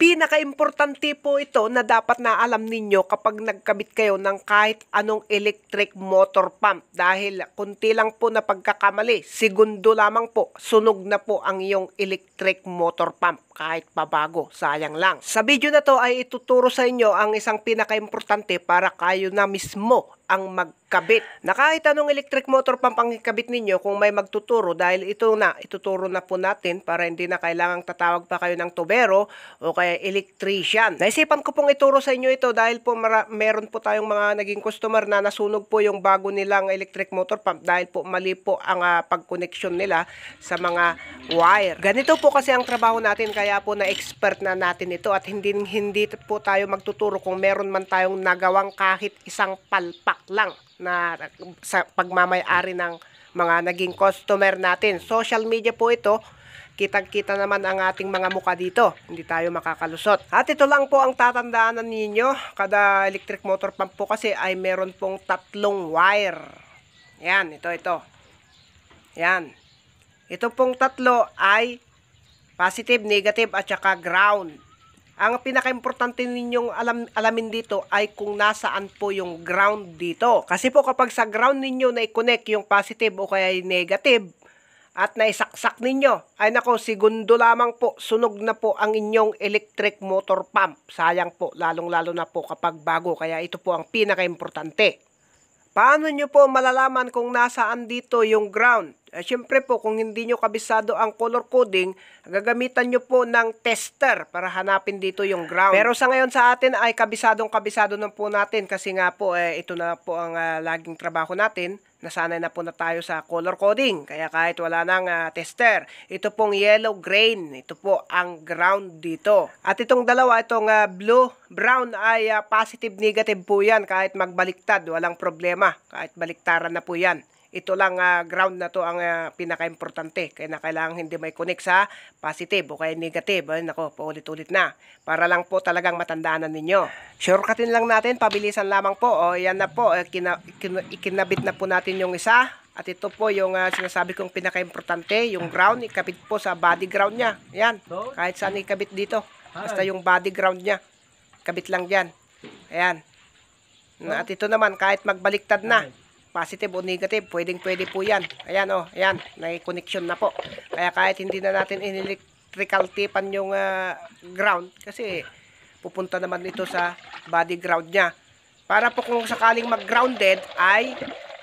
Pinaka-importante po ito na dapat na alam ninyo kapag nagkabit kayo ng kahit anong electric motor pump dahil kunti lang po na pagkakamali, segundo lamang po, sunog na po ang iyong electric motor pump kahit pabago, sayang lang. Sa video na to ay ituturo sa inyo ang isang pinaka-importante para kayo na mismo ang mag kabit. Na kahit anong electric motor pang pangkabit ninyo kung may magtuturo dahil ito na, ituturo na po natin para hindi na kailangang tatawag pa kayo ng tubero o kaya electrician. Naisipan ko pong ituro sa inyo ito dahil po mara- meron po tayong mga naging customer na nasunog po yung bago nilang electric motor pump dahil po mali po ang uh, ah, pagkoneksyon nila sa mga wire. Ganito po kasi ang trabaho natin kaya po na expert na natin ito at hindi hindi po tayo magtuturo kung meron man tayong nagawang kahit isang palpak lang na sa pagmamayari ng mga naging customer natin. Social media po ito. Kitang-kita naman ang ating mga mukha dito. Hindi tayo makakalusot. At ito lang po ang tatandaan ninyo. Kada electric motor pump po kasi ay meron pong tatlong wire. Yan, ito, ito. Yan. Ito pong tatlo ay positive, negative at saka ground. Ang pinaka-importante ninyong alam, alamin dito ay kung nasaan po yung ground dito. Kasi po kapag sa ground ninyo na i-connect yung positive o kaya negative, at naisaksak ninyo, ay nako, segundo lamang po, sunog na po ang inyong electric motor pump. Sayang po, lalong-lalo na po kapag bago. Kaya ito po ang pinaka-importante. Paano nyo po malalaman kung nasaan dito yung ground? Eh, Siyempre po, kung hindi nyo kabisado ang color coding, gagamitan nyo po ng tester para hanapin dito yung ground. Pero sa ngayon sa atin ay kabisadong kabisado na po natin kasi nga po, eh, ito na po ang uh, laging trabaho natin Nasanay na po na tayo sa color coding, kaya kahit wala nang uh, tester, ito pong yellow grain, ito po ang ground dito. At itong dalawa, itong uh, blue, brown ay uh, positive negative po yan kahit magbaliktad, walang problema, kahit baliktaran na po yan ito lang uh, ground na to ang uh, ah, pinaka Kaya na kailangan hindi may connect sa positive o kaya negative. Ay, nako, paulit-ulit na. Para lang po talagang matandaan ninyo. Shortcutin lang natin, pabilisan lamang po. O, yan na po, eh, kina, kina, ikinabit na po natin yung isa. At ito po yung uh, sinasabi kong pinakaimportante yung ground, ikabit po sa body ground niya. Yan, kahit saan ikabit dito. Basta yung body ground niya. Kabit lang diyan Ayan. At ito naman, kahit magbaliktad na, positive o negative, pwedeng pwede po yan. Ayan o, oh, ayan, nai-connection na po. Kaya kahit hindi na natin in-electrical tipan yung uh, ground, kasi pupunta naman ito sa body ground niya. Para po kung sakaling mag-grounded ay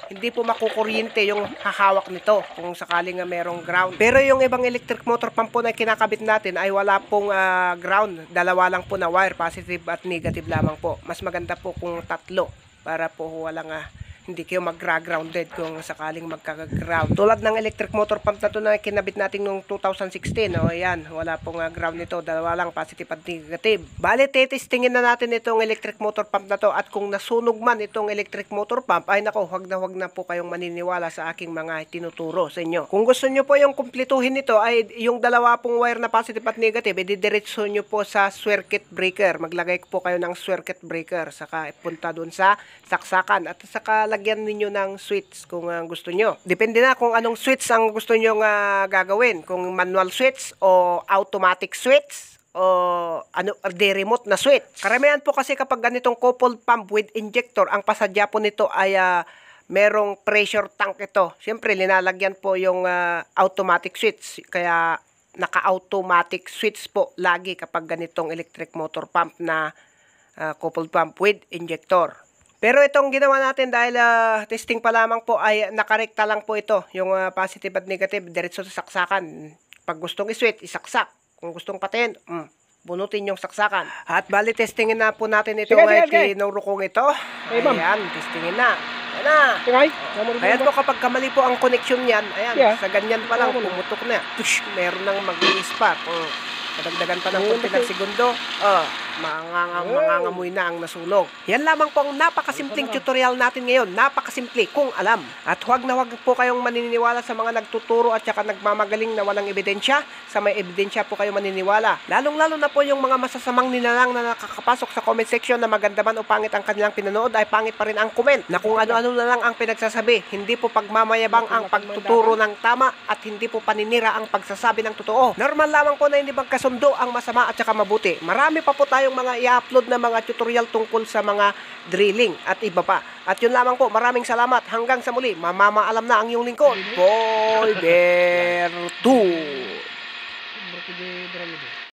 hindi po makukuryente yung hahawak nito kung sakaling uh, merong ground. Pero yung ibang electric motor pump po na kinakabit natin ay wala pong uh, ground. Dalawa lang po na wire, positive at negative lamang po. Mas maganda po kung tatlo para po walang uh, hindi kayo magra-grounded kung sakaling magka-ground. Tulad ng electric motor pump na to na kinabit natin noong 2016. oh, ayan, wala pong uh, ground nito. Dalawa lang, positive at negative. Bale, titistingin na natin itong electric motor pump na to at kung nasunog man itong electric motor pump, ay nako, wag na wag na po kayong maniniwala sa aking mga tinuturo sa inyo. Kung gusto nyo po yung kumplituhin nito, ay yung dalawa pong wire na positive at negative, edi diretso nyo po sa circuit breaker. Maglagay po kayo ng circuit breaker. Saka punta dun sa saksakan at saka lagyan ninyo ng switch kung uh, gusto nyo. Depende na kung anong switch ang gusto nyo uh, gagawin. Kung manual switch o automatic switch o ano de remote na switch. Karamihan po kasi kapag ganitong coupled pump with injector, ang pasadya po nito ay uh, merong pressure tank ito. Siyempre, linalagyan po yung uh, automatic switch. Kaya naka-automatic switch po lagi kapag ganitong electric motor pump na uh, coupled pump with injector. Pero itong ginawa natin dahil uh, testing pa lamang po ay nakarekta lang po ito. Yung uh, positive at negative, diretso sa saksakan. Pag gustong iswit, isaksak. Kung gustong patayin, mm, bunutin yung saksakan. At bali, testingin na po natin ito sige, sige, tinuro kong ito. Hey, Ayan, testingin na. Ayan na. Okay. Ayan po kapag kamali po ang connection niyan, ayan, yeah. sa ganyan pa lang, pumutok na. Tush, meron nang mag-i-spark. Mm. Madagdagan pa ng kunti ng segundo. Oh, mangangang, mangangamoy na ang nasunog. Yan lamang po ang napakasimpleng tutorial natin ngayon. Napakasimple kung alam. At huwag na huwag po kayong maniniwala sa mga nagtuturo at saka nagmamagaling na walang ebidensya. Sa may ebidensya po kayo maniniwala. Lalong-lalo na po yung mga masasamang nilalang na nakakapasok sa comment section na maganda man o pangit ang kanilang pinanood ay pangit pa rin ang comment na kung ano-ano na lang ang pinagsasabi. Hindi po pagmamayabang ang pagtuturo ng tama at hindi po paninira ang pagsasabi ng totoo. Normal lamang po na hindi magkasunod sundo ang masama at saka mabuti. Marami pa po tayong mga i-upload na mga tutorial tungkol sa mga drilling at iba pa. At yun lamang po, maraming salamat. Hanggang sa muli, mamamaalam na ang iyong lingkod. Boy Bertu!